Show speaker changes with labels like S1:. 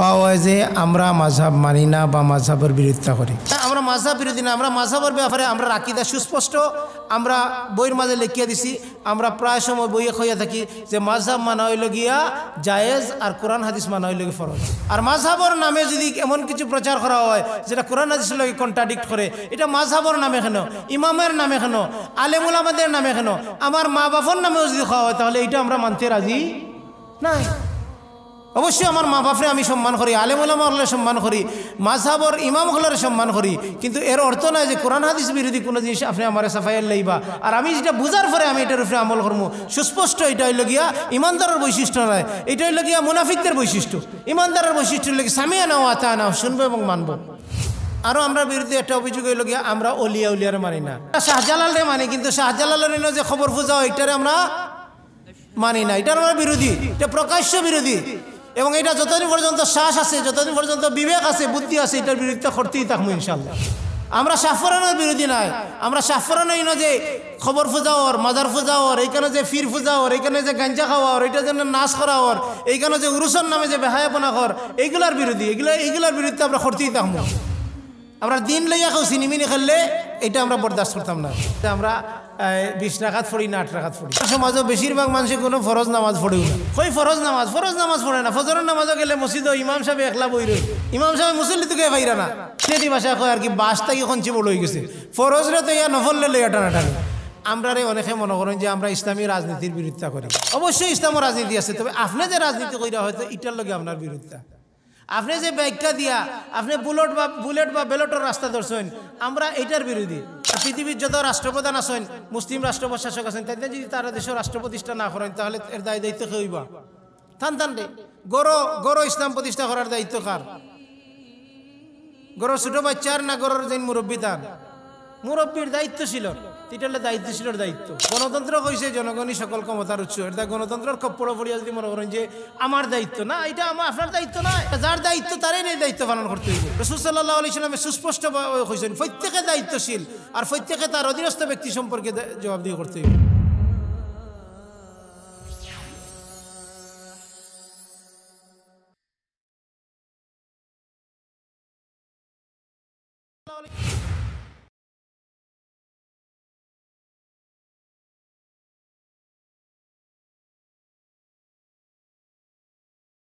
S1: পাওয়া হয় যে আমরা মাঝাব মানি না বা মাঝাবের বিরোধিতা করি হ্যাঁ, আমরা মাঝাব বিরোধী না আমরা মাঝাবের ব্যাপারে আমরা রাকিদা সুস্পষ্ট আমরা বইয়ের মাঝে লিখিয়া দিছি আমরা প্রায় সময় বইয়ে খাইয়া থাকি যে মাঝাব মানা হইল গিয়া জায়েজ আর কোরআন হাদিস মানা হইল গিয়ে ফরজ আর মাঝাবর নামে যদি এমন কিছু প্রচার করা হয় যেটা কোরআন হাদিসের লগে কন্ট্রাডিক্ট করে এটা মাঝাবর নামে কেন ইমামের নামে কেন আলেমুল আমাদের নামে কেন আমার মা বাবার নামেও যদি খাওয়া হয় তাহলে এটা আমরা মানতে রাজি নাই অবশ্যই আমার মা বাপরে আমি সম্মান করি আলেমুলামারলে সম্মান করি ইমাম ইমামগুলোর সম্মান করি কিন্তু এর অর্থ নয় যে কোরআন হাদিস বিরোধী কোনো জিনিস আপনি আমার সাফাইয়ের লইবা আর আমি যেটা বুঝার পরে আমি এটার উপরে আমল করবো সুস্পষ্ট এটাই লগিয়া ইমানদারের বৈশিষ্ট্য নয় এটাই লগিয়া মুনাফিকদের বৈশিষ্ট্য ইমানদারের বৈশিষ্ট্য হইল গিয়ে সামিয়া নাও আতা নাও শুনবো এবং মানব আরও আমরা বিরুদ্ধে একটা অভিযোগ হইল গিয়া আমরা অলিয়া উলিয়ারে মানি না শাহজালালরে মানি কিন্তু শাহজালালের যে খবর ফুজাও এটারে আমরা মানি না এটার আমরা বিরোধী এটা প্রকাশ্য বিরোধী এবং এটা যতদিন পর্যন্ত শ্বাস আছে যতদিন পর্যন্ত বিবেক আছে বুদ্ধি আছে এটার বিরোধিতা করতেই থাকবো ইনশাল্লাহ আমরা সাফরানোর বিরোধী নাই আমরা সাফরানোই না যে খবর ফুজা ওর মাজার ফুজা ওর এইখানে যে ফির ফুজা ওর এইখানে যে গাঞ্জা খাওয়া ওর এইটার যেন নাচ করা ওর এইখানে যে উরুসন নামে যে বেহায়াপনা কর এইগুলার বিরোধী এগুলো এইগুলার বিরুদ্ধে আমরা করতেই থাকবো আমরা দিন লইয়া খাও সিনেমিনি খেললে এটা আমরা বরদাস্ত করতাম না আমরা বিশ টাকাত ফড়ি না আট টাকাত ফড়ি সমাজও বেশিরভাগ মানুষের কোনো ফরজ নামাজ ফড়েও না কই ফরজ নামাজ ফরজ নামাজ ফড়ে না ফজরের নামাজও গেলে মসজিদ ইমাম সাহেব একলা বই রই ইমাম সাহেব মুসল্লি তো কে ভাইরা না সেটি ভাষা কয় আর কি বাসটা কি কঞ্চি বলে গেছে ফরজরে তো ইয়া নফললে লইয়া টানা আমরা রে অনেকে মনে করেন যে আমরা ইসলামী রাজনীতির বিরোধিতা করি অবশ্যই ইসলাম রাজনীতি আছে তবে আপনি যে রাজনীতি করিয়া হয়তো ইটার লগে আপনার বিরোধিতা আপনি যে ব্যাখ্যা দিয়া আপনি বুলেট বা বুলেট বা বেলটের রাস্তা ধরছেন আমরা এটার বিরোধী পৃথিবীর যত রাষ্ট্রপ্রধান আছেন মুসলিম প্রশাসক আছেন তাদের যদি তারা দেশের রাষ্ট্র প্রতিষ্ঠা না করেন তাহলে এর দায় দায়িত্ব কে হইবা থান থান রে গরো গরো ইসলাম প্রতিষ্ঠা করার দায়িত্ব কার গরো ছোট বাচ্চার না গরোর যেন মুরব্বী তার মুরব্বীর দায়িত্ব ছিল এটা হলে দায়িত্বশীলের দায়িত্ব গণতন্ত্র কইছে জনগণই সকল ক্ষমতার উৎস এটা গণতন্ত্রের খপ্পড় পড়িয়া যদি মনে করেন যে আমার দায়িত্ব না এটা আমার আপনার দায়িত্ব না যার দায়িত্ব তারই নেই দায়িত্ব পালন করতে হইব রসুল সাল্লাহ আলি সাল্লামে সুস্পষ্ট কইছেন প্রত্যেকে দায়িত্বশীল আর প্রত্যেকে তার অধীনস্থ ব্যক্তি সম্পর্কে জবাবদিহি করতে হইব